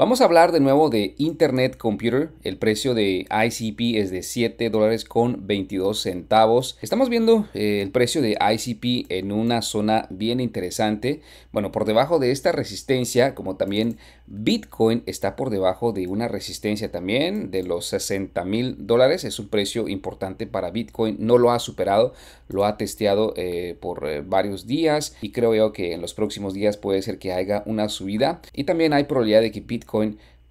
Vamos a hablar de nuevo de Internet Computer. El precio de ICP es de 7 dólares con 22 centavos. Estamos viendo eh, el precio de ICP en una zona bien interesante. Bueno, por debajo de esta resistencia, como también Bitcoin está por debajo de una resistencia también de los 60 mil dólares. Es un precio importante para Bitcoin. No lo ha superado, lo ha testeado eh, por eh, varios días y creo yo que en los próximos días puede ser que haya una subida. Y también hay probabilidad de que Bitcoin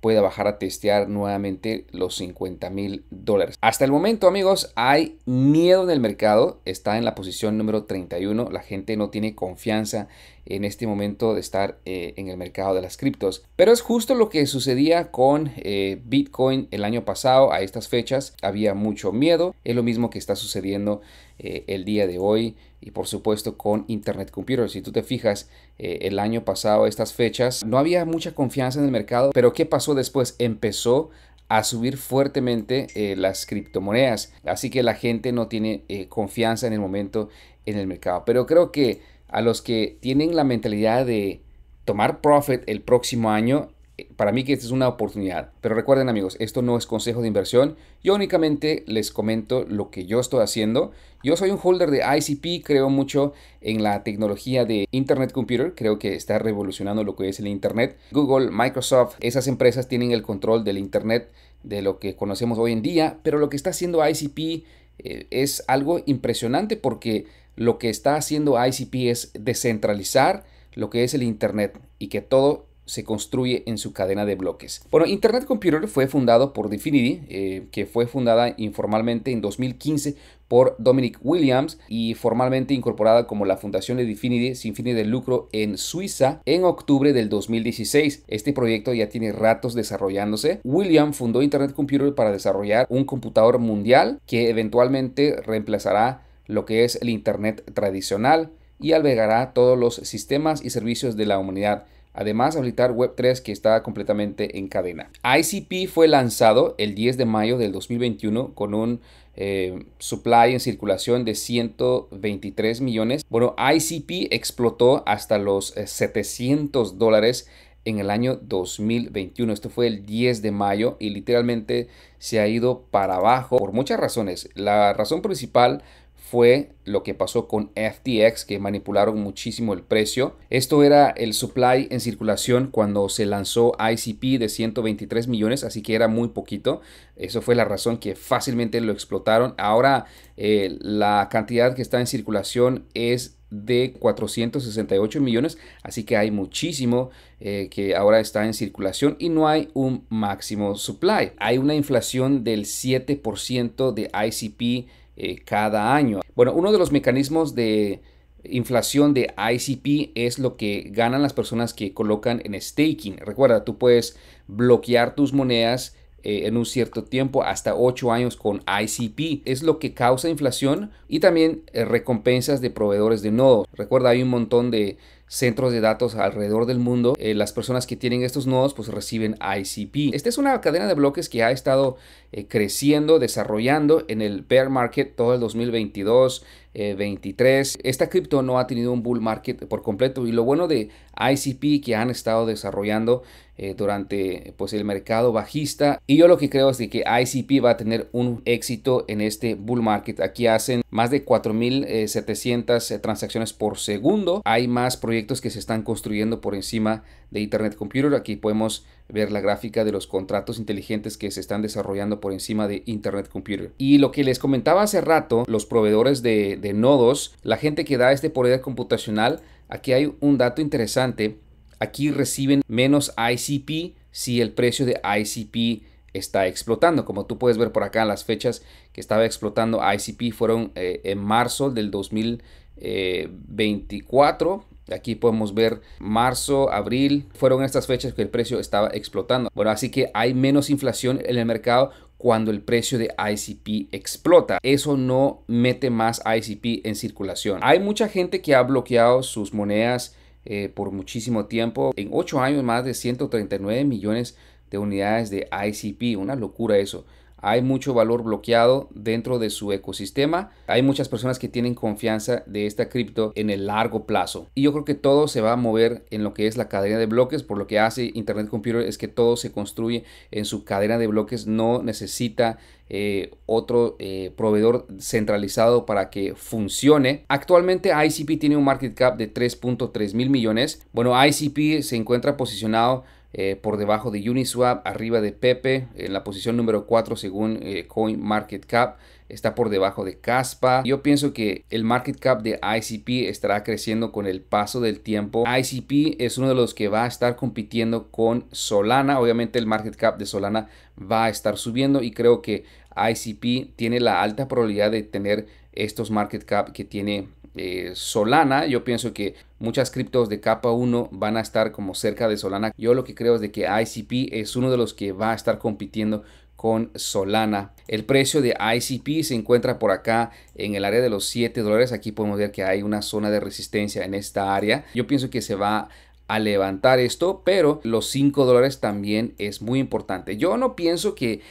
pueda bajar a testear nuevamente los 50 mil dólares. Hasta el momento, amigos, hay miedo en el mercado. Está en la posición número 31. La gente no tiene confianza en este momento de estar eh, en el mercado de las criptos. Pero es justo lo que sucedía con eh, Bitcoin el año pasado, a estas fechas había mucho miedo, es lo mismo que está sucediendo eh, el día de hoy y por supuesto con Internet Computer. Si tú te fijas, el año pasado, a estas fechas, no había mucha confianza en el mercado, pero ¿qué pasó después? Empezó a subir fuertemente las criptomonedas, así que la gente no tiene confianza en el momento en el mercado. Pero creo que a los que tienen la mentalidad de tomar profit el próximo año, eh, para mí que esta es una oportunidad. Pero recuerden amigos, esto no es consejo de inversión. Yo únicamente les comento lo que yo estoy haciendo. Yo soy un holder de ICP, creo mucho en la tecnología de Internet Computer, creo que está revolucionando lo que es el Internet. Google, Microsoft, esas empresas tienen el control del Internet de lo que conocemos hoy en día, pero lo que está haciendo ICP eh, es algo impresionante porque lo que está haciendo ICP es descentralizar lo que es el Internet y que todo se construye en su cadena de bloques. Bueno, Internet Computer fue fundado por Definity, eh, que fue fundada informalmente en 2015 por Dominic Williams y formalmente incorporada como la Fundación de Definity sin fines de lucro en Suiza en octubre del 2016. Este proyecto ya tiene ratos desarrollándose. William fundó Internet Computer para desarrollar un computador mundial que eventualmente reemplazará lo que es el Internet tradicional y albergará todos los sistemas y servicios de la humanidad. Además, habilitar Web3 que está completamente en cadena. ICP fue lanzado el 10 de mayo del 2021 con un eh, supply en circulación de 123 millones. Bueno, ICP explotó hasta los 700 eh, dólares en el año 2021. Esto fue el 10 de mayo y literalmente se ha ido para abajo por muchas razones. La razón principal fue lo que pasó con FTX, que manipularon muchísimo el precio. Esto era el supply en circulación cuando se lanzó ICP de 123 millones, así que era muy poquito. Eso fue la razón que fácilmente lo explotaron. Ahora eh, la cantidad que está en circulación es de 468 millones, así que hay muchísimo eh, que ahora está en circulación y no hay un máximo supply. Hay una inflación del 7% de ICP eh, cada año. Bueno, uno de los mecanismos de inflación de ICP es lo que ganan las personas que colocan en staking. Recuerda, tú puedes bloquear tus monedas eh, en un cierto tiempo, hasta 8 años con ICP. Es lo que causa inflación y también eh, recompensas de proveedores de nodos. Recuerda, hay un montón de centros de datos alrededor del mundo. Eh, las personas que tienen estos nodos pues reciben ICP. Esta es una cadena de bloques que ha estado eh, creciendo, desarrollando en el bear market todo el 2022, eh, 23. Esta cripto no ha tenido un bull market por completo y lo bueno de ICP que han estado desarrollando eh, durante pues el mercado bajista y yo lo que creo es de que ICP va a tener un éxito en este bull market. Aquí hacen más de 4.700 transacciones por segundo. Hay más proyectos que se están construyendo por encima de Internet Computer. Aquí podemos ver la gráfica de los contratos inteligentes que se están desarrollando por encima de Internet Computer. Y lo que les comentaba hace rato, los proveedores de, nodos, la gente que da este poder computacional, aquí hay un dato interesante. Aquí reciben menos ICP si el precio de ICP está explotando. Como tú puedes ver por acá, las fechas que estaba explotando ICP fueron eh, en marzo del 2024 Aquí podemos ver marzo, abril, fueron estas fechas que el precio estaba explotando. Bueno, así que hay menos inflación en el mercado cuando el precio de ICP explota. Eso no mete más ICP en circulación. Hay mucha gente que ha bloqueado sus monedas eh, por muchísimo tiempo. En 8 años más de 139 millones de unidades de ICP. Una locura eso hay mucho valor bloqueado dentro de su ecosistema. Hay muchas personas que tienen confianza de esta cripto en el largo plazo. Y yo creo que todo se va a mover en lo que es la cadena de bloques. Por lo que hace Internet Computer es que todo se construye en su cadena de bloques. No necesita eh, otro eh, proveedor centralizado para que funcione. Actualmente ICP tiene un market cap de 3.3 mil millones. Bueno, ICP se encuentra posicionado eh, por debajo de Uniswap, arriba de Pepe, en la posición número 4 según eh, CoinMarketCap, está por debajo de Caspa. Yo pienso que el market cap de ICP estará creciendo con el paso del tiempo. ICP es uno de los que va a estar compitiendo con Solana. Obviamente el market cap de Solana va a estar subiendo y creo que ICP tiene la alta probabilidad de tener estos market cap que tiene eh, Solana, yo pienso que muchas criptos de capa 1 van a estar como cerca de Solana. Yo lo que creo es de que ICP es uno de los que va a estar compitiendo con Solana. El precio de ICP se encuentra por acá en el área de los 7 dólares. Aquí podemos ver que hay una zona de resistencia en esta área. Yo pienso que se va a levantar esto, pero los 5 dólares también es muy importante. Yo no pienso que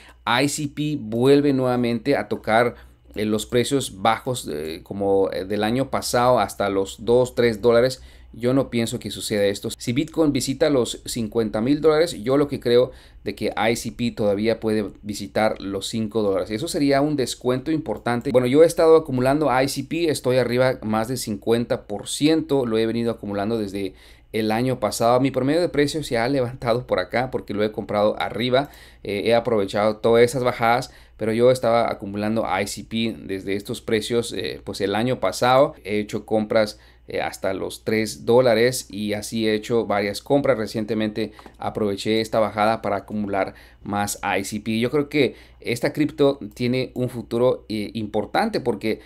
ICP vuelve nuevamente a tocar eh, los precios bajos eh, como eh, del año pasado hasta los 2, 3 dólares. Yo no pienso que suceda esto. Si Bitcoin visita los 50 mil dólares, yo lo que creo de que ICP todavía puede visitar los 5 dólares. Eso sería un descuento importante. Bueno, yo he estado acumulando ICP, estoy arriba más de 50%, lo he venido acumulando desde el año pasado. Mi promedio de precios se ha levantado por acá porque lo he comprado arriba. Eh, he aprovechado todas esas bajadas, pero yo estaba acumulando ICP desde estos precios eh, pues el año pasado. He hecho compras eh, hasta los 3 dólares y así he hecho varias compras recientemente aproveché esta bajada para acumular más ICP yo creo que esta cripto tiene un futuro importante porque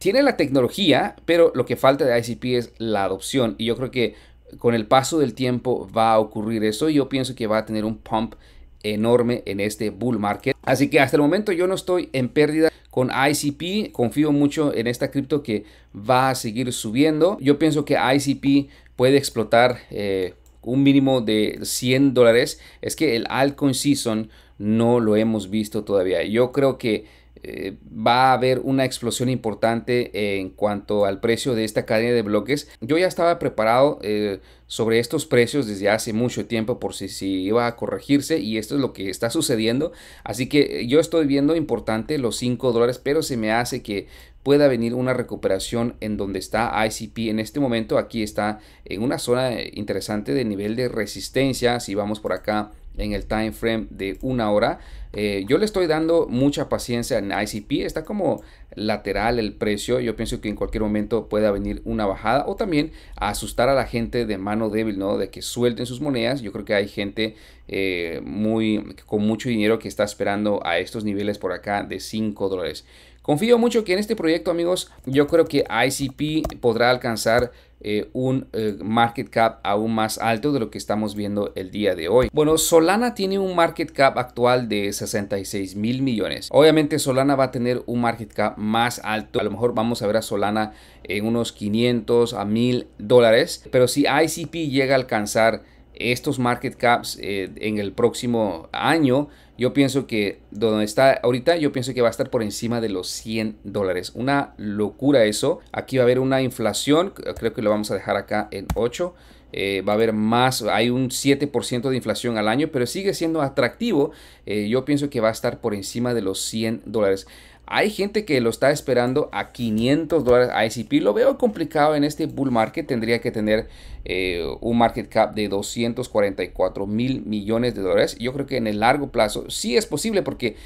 tiene la tecnología pero lo que falta de ICP es la adopción y yo creo que con el paso del tiempo va a ocurrir eso. y Yo pienso que va a tener un pump enorme en este bull market. Así que hasta el momento yo no estoy en pérdida con ICP. Confío mucho en esta cripto que va a seguir subiendo. Yo pienso que ICP puede explotar eh, un mínimo de 100 dólares. Es que el altcoin season no lo hemos visto todavía. Yo creo que eh, va a haber una explosión importante en cuanto al precio de esta cadena de bloques. Yo ya estaba preparado eh, sobre estos precios desde hace mucho tiempo por si, si iba a corregirse y esto es lo que está sucediendo. Así que eh, yo estoy viendo importante los 5 dólares, pero se me hace que pueda venir una recuperación en donde está ICP en este momento. Aquí está en una zona interesante de nivel de resistencia. Si vamos por acá en el time frame de una hora. Eh, yo le estoy dando mucha paciencia en ICP, está como lateral el precio, yo pienso que en cualquier momento pueda venir una bajada o también asustar a la gente de mano débil, ¿no? De que suelten sus monedas, yo creo que hay gente eh, muy, con mucho dinero que está esperando a estos niveles por acá de 5 dólares. Confío mucho que en este proyecto, amigos, yo creo que ICP podrá alcanzar eh, un eh, market cap aún más alto de lo que estamos viendo el día de hoy. Bueno, Solana tiene un market cap actual de 66 mil millones. Obviamente Solana va a tener un market cap más alto. A lo mejor vamos a ver a Solana en unos 500 a 1000 dólares. Pero si ICP llega a alcanzar estos market caps eh, en el próximo año, yo pienso que donde está ahorita, yo pienso que va a estar por encima de los 100 dólares. Una locura eso. Aquí va a haber una inflación, creo que lo vamos a dejar acá en 8. Eh, va a haber más, hay un 7% de inflación al año, pero sigue siendo atractivo. Eh, yo pienso que va a estar por encima de los 100 dólares. Hay gente que lo está esperando a 500 dólares ICP. Lo veo complicado en este bull market. Tendría que tener eh, un market cap de 244 mil millones de dólares. Yo creo que en el largo plazo sí es posible porque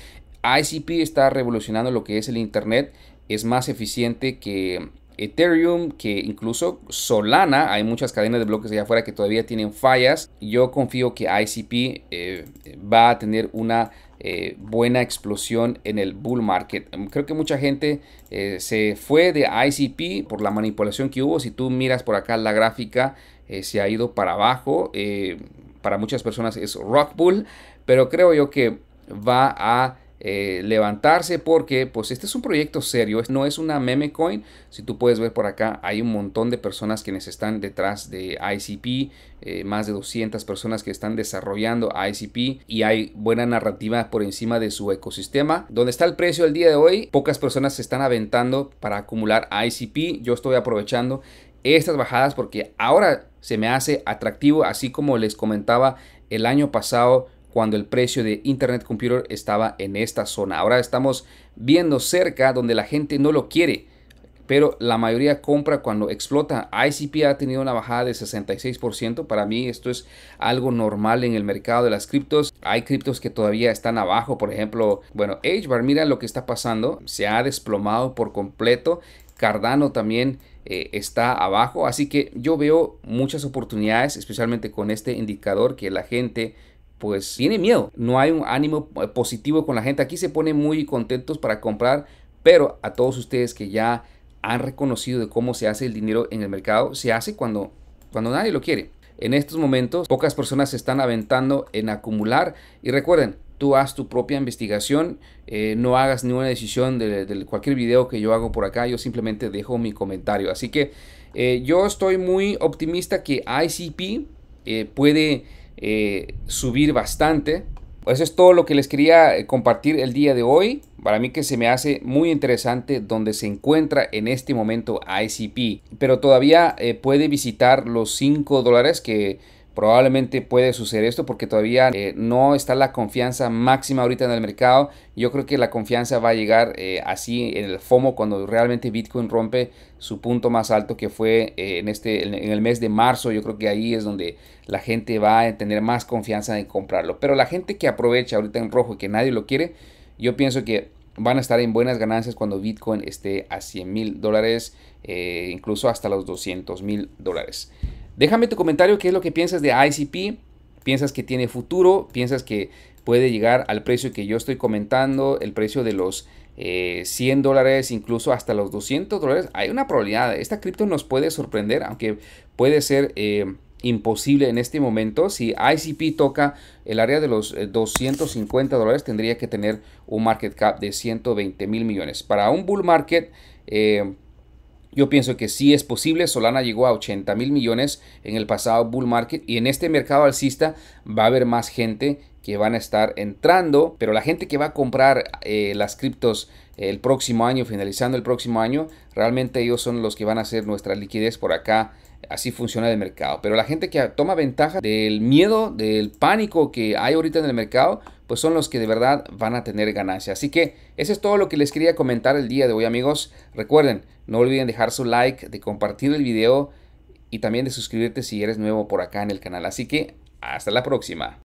ICP está revolucionando lo que es el Internet. Es más eficiente que Ethereum, que incluso Solana, hay muchas cadenas de bloques allá afuera que todavía tienen fallas. Yo confío que ICP eh, va a tener una eh, buena explosión en el bull market. Mm, creo que mucha gente eh, se fue de ICP por la manipulación que hubo. Si tú miras por acá la gráfica, se ha ido para abajo. para muchas personas es Rock Bull, pero creo yo que va a eh, levantarse porque pues este es un proyecto serio, no es una meme coin. Si tú puedes ver por acá, hay un montón de personas quienes están detrás de ICP, eh, más de 200 personas que están desarrollando ICP y hay buena narrativa por encima de su ecosistema. Donde está el precio el día de hoy, pocas personas se están aventando para acumular ICP. Yo estoy aprovechando estas bajadas porque ahora se me hace atractivo, así como les comentaba el año pasado cuando el precio de Internet Computer estaba en esta zona. Ahora estamos viendo cerca donde la gente no lo quiere, pero la mayoría compra cuando explota. ICP ha tenido una bajada de 66%. Para mí esto es algo normal en el mercado de las criptos. Hay criptos que todavía están abajo, por ejemplo, bueno, HBAR, mira lo que está pasando. Se ha desplomado por completo. Cardano también eh, está abajo. Así que yo veo muchas oportunidades, especialmente con este indicador que la gente pues tiene miedo. No hay un ánimo eh, positivo con la gente. Aquí se ponen muy contentos para comprar, pero a todos ustedes que ya han reconocido de cómo se hace el dinero en el mercado, se hace cuando, cuando nadie lo quiere. En estos momentos, pocas personas se están aventando en acumular. Y recuerden, tú haz tu propia investigación, eh, no hagas ninguna decisión de, cualquier video que yo hago por acá, yo simplemente dejo mi comentario. Así que eh, yo estoy muy optimista que ICP puede eh, subir bastante. Pues eso es todo lo que les quería eh, compartir el día de hoy. Para mí que se me hace muy interesante donde se encuentra en este momento ICP. Pero todavía eh, puede visitar los 5 dólares que probablemente puede suceder esto porque todavía eh, no está la confianza máxima ahorita en el mercado. Yo creo que la confianza va a llegar eh, así en el FOMO cuando realmente Bitcoin rompe su punto más alto que fue eh, en, este, en el mes de marzo. Yo creo que ahí es donde la gente va a tener más confianza en comprarlo. Pero la gente que aprovecha ahorita en rojo y que nadie lo quiere, yo pienso que van a estar en buenas ganancias cuando Bitcoin esté a 100 mil dólares, incluso hasta los 200 mil dólares. Déjame tu comentario qué es lo que piensas de ICP. ¿Piensas que tiene futuro? ¿Piensas que puede llegar al precio que yo estoy comentando? El precio de los 100 eh, dólares, incluso hasta los 200 dólares. Hay una probabilidad. Esta cripto nos puede sorprender, aunque puede ser... Eh, imposible en este momento. Si ICP toca el área de los 250 eh, dólares, tendría que tener un market cap de 120 mil millones. Para un bull market, yo pienso que sí es posible. Solana llegó a 80 mil millones en el pasado bull market y en este mercado alcista va a haber más gente que van a estar entrando, pero la gente que va a comprar eh, las criptos el próximo año, finalizando el próximo año, realmente ellos son los que van a hacer nuestra liquidez por acá. Así funciona el mercado. Pero la gente que toma ventaja del miedo, del pánico que hay ahorita en el mercado, pues son los que de verdad van a tener ganancia. Así que eso es todo lo que les quería comentar el día de hoy amigos. Recuerden, no olviden dejar su like, de compartir el video y también de suscribirte si eres nuevo por acá en el canal. Así que hasta la próxima.